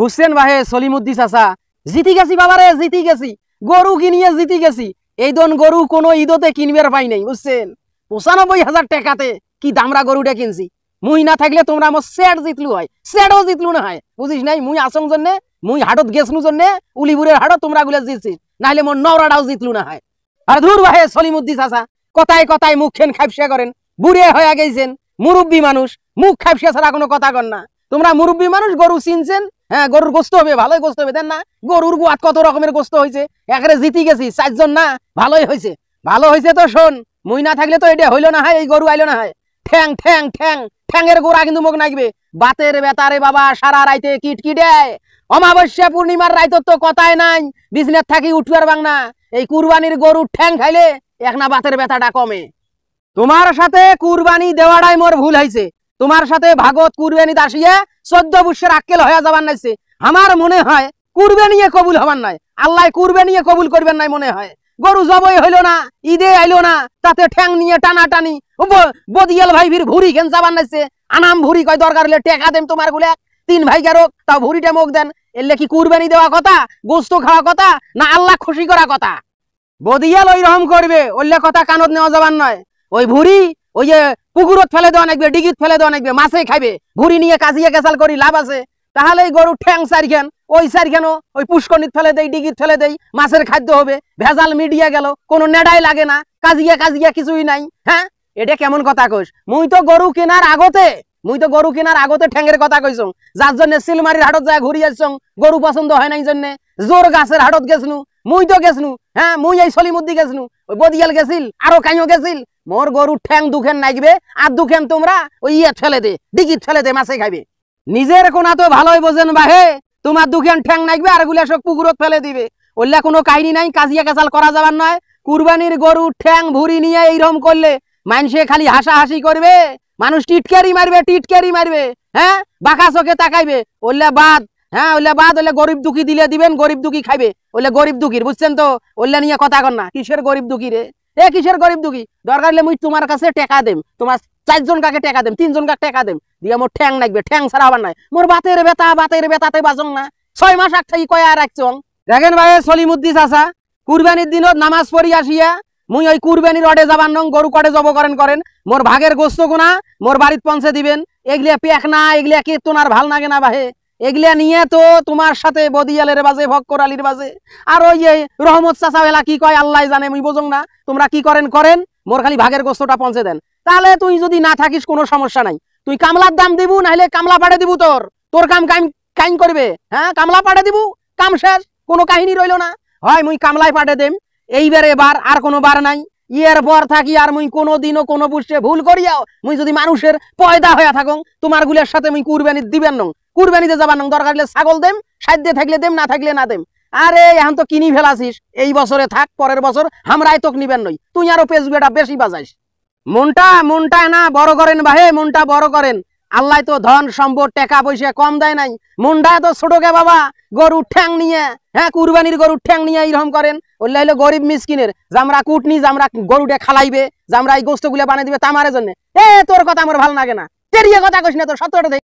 বুঝছেন ভাই সলিমুদ্দি চাষা জিতি গেছি বাবারে জিতি গেছি গরু কিনিয়ে জিতি গেছি এই দন গরু কোনো ঈদতে কিনবার পাই নাই বুঝছেন পঁচানব্বই হাজার টাকাতে কি দামরা গরুটা কিনছি মুই না থাকলে তোমরা আমার স্যাট জিতলু হয় স্যাটও জিতলু না হয় বুঝিস নাই মুই আসং জন্যে মুই হাটত গেছলু জন্যে উলিপুরের হাটত তোমরা গুলো জিতছিস নাহলে মোর নওরাটাও জিতলু না হয় আর ধুর ভাই সলিমুদ্দি চাষা কথায় কথায় মুখেন খাইপসা করেন বুড়ে হয়ে গেছেন মুরব্বী মানুষ মুখ খাপসিয়া ছাড়া কোনো কথা কর না তোমরা মুরব্বী মানুষ গরু চিনছেন হ্যাঁ গরুর গোস্ত হবে ভালোই গোস্ত হবে দেন না গরুর গুয়াত কত রকমের গোস্ত হয়েছে একরে জিতি গেছি চারজন না ভালোই হয়েছে ভালো হয়েছে তো শোন মুই না থাকলে তো এটা হইলো না হয় এই গরু আইলো না হয় ঠ্যাং ঠ্যাং ঠ্যাং ঠ্যাংয়ের গোড়া কিন্তু মুখ নাগবে বাতের বেতারে বাবা সারা রাইতে কিটকিটায় অমাবস্যা পূর্ণিমার রাইতর তো কথাই নাই বিজনেস থাকি উঠবার বাংনা এই কুরবানির গরুর ঠ্যাং খাইলে এক না বাতের ব্যথাটা কমে তোমার সাথে কুরবানি দেওয়াটাই মোর ভুল হয়েছে তোমার সাথে ভাগত কুরবানি দাসিয়ে চোদ্দ বুসের আক্কেল হয়ে যাবার নাইছে আমার মনে হয় কুরবে নিয়ে কবুল হবার নাই আল্লাহ কুরবে নিয়ে কবুল করবেন নাই মনে হয় গরু জবই হইল না ঈদে আইলো না তাতে ঠ্যাং নিয়ে টানা টানি বদিয়াল ভাই ভির ভুরি কেন যাবার নাইছে আনাম ভুরি কয় দরকার হলে টেকা দেন তোমার গুলে তিন ভাই কারো তাও ভুরিটা মুখ দেন এলে কি কুরবানি দেওয়া কথা গোস্ত খাওয়া কথা না আল্লাহ খুশি করা কথা বদিয়াল ওই রহম করবে ওল্লে কথা কানত নেওয়া যাবার নয় ওই ভুরি ওই যে পুকুরত ফেলে দেওয়া নাকবে ডিগিত ফেলে দেওয়া নাকবে মাছে খাইবে ভুড়ি নিয়ে কাজিয়া কেসাল করি লাভ আছে তাহলে এই গরু ঠ্যাং চারখান ওই চারখানও ওই পুষ্কনিত ফেলে দেই ডিগিত ফেলে দেই মাছের খাদ্য হবে ভেজাল মিডিয়া গেল কোনো নেডাই লাগে না কাজিয়া কাজিয়া কিছুই নাই হ্যাঁ এটা কেমন কথা কইস মুই তো গরু কেনার আগতে মুই তো গরু কেনার আগতে ঠ্যাংয়ের কথা কইসং যার জন্য সিলমারির হাটত যায় ঘুরিয়েছ গরু পছন্দ হয় নাই জন্য জোর গাছের হাটত গেছনু মুই তো গেছিল হ্যাঁ মুই এই সলিমুদ্দি গেছিল ওই বদিয়াল গেছিল আরো কাইও গেছিল মোর গরু ঠ্যাং দুখেন নাইবে আর দুখেন তোমরা ওই ইয়ে ঠেলে দে ডিগি ঠেলে দে মাছে খাইবে নিজের কোন তো ভালোই বোঝেন বাহে তোমার দুখেন ঠ্যাং নাইবে আর গুলা সব পুকুরত ফেলে দিবে ওল্লা কোনো কাহিনী নাই কাজিয়া কাজাল করা যাবার নয় কুরবানির গরু ঠ্যাং ভুরি নিয়ে এইরম করলে মানুষে খালি হাসাহাসি করবে মানুষ টিটকারি মারবে টিটকারি মারবে হ্যাঁ বাঁকা চোখে তাকাইবে ওল্লা বাদ হ্যাঁ ওইলে বাদ ওইলে গরিব দুঃখী দিলে দিবেন গরিব দুঃখী খাইবে ওইলে গরিব দুঃখীর বুঝছেন তো ওইলে নিয়ে কথা কর না কিসের গরিব দুঃখী রে এ কিসের গরিব দুঃখী দরকার হলে মুই তোমার কাছে টেকা দেম তোমার চারজন কাকে টেকা দেম তিনজন কাকে টেকা দেম দিয়ে মোর ঠ্যাং লাগবে ঠ্যাং ছাড়া আবার নাই মোর বাতের বেতা বাতের বেতাতে বাজং না ছয় মাস আগ থেকে কয়া রাখছং দেখেন ভাই সলিমুদ্দি আসা কুরবানির দিনত নামাজ পড়ি আসিয়া মুই ওই কুরবানির অডে যাবার নং গরু কটে জব করেন করেন মোর ভাগের গোস্ত গোনা মোর বাড়িত পঞ্চে দিবেন এগুলা পেক না এগুলা কে তোনার ভাল লাগে না বাহে এগুলা নিয়ে তো তোমার সাথে বদিয়ালের বাজে ভক্কর আলীর বাজে আর ওই যে রহমত চাচাবেলা কি কয় আল্লাহ জানে আমি বোঝং না তোমরা কি করেন করেন মোর খালি ভাগের গোস্তটা পৌঁছে দেন তাহলে তুই যদি না থাকিস কোনো সমস্যা নাই তুই কামলার দাম দিবু নাহলে কামলা পাড়ে দিবু তোর তোর কাম কাইম কাইম করবে হ্যাঁ কামলা পাড়ে দিবু কাম শেষ কোনো কাহিনী রইল না হয় মুই কামলাই পাঠে দেম এইবার এবার আর কোনো বার নাই ইয়ের পর থাকি আর মুই কোনো দিনও কোনো পুষ্টে ভুল করিয়াও মুই যদি মানুষের পয়দা হয়ে থাকুন তোমার গুলের সাথে মুই কুরবানি দিবেন নং কুরবানিতে যাবার নাম দরকার হলে ছাগল দেম সাধ্যে থাকলে দেম না থাকলে না দেম আরে এখন তো কিনি ফেলাছিস এই বছরে থাক পরের বছর আমরাই তোক নিবেন নই তুই আরো পেজবেটা বেশি বাজাইস মনটা মনটা না বড় করেন বাহে মনটা বড় করেন আল্লাহ তো ধন সম্পদ টেকা পয়সা কম দেয় নাই মুন্ডা তো ছোট গে বাবা গরু ঠ্যাং নিয়ে হ্যাঁ কুরবানির গরু ঠ্যাং নিয়ে এইরকম করেন ওল্লা হলো গরিব মিসকিনের জামরা কুটনি জামরা গরুটা খালাইবে জামরা এই গোস্তগুলো বানিয়ে দিবে তামারের জন্য এ তোর কথা আমার ভালো লাগে না তেরিয়ে কথা কইস না তোর সত্যটা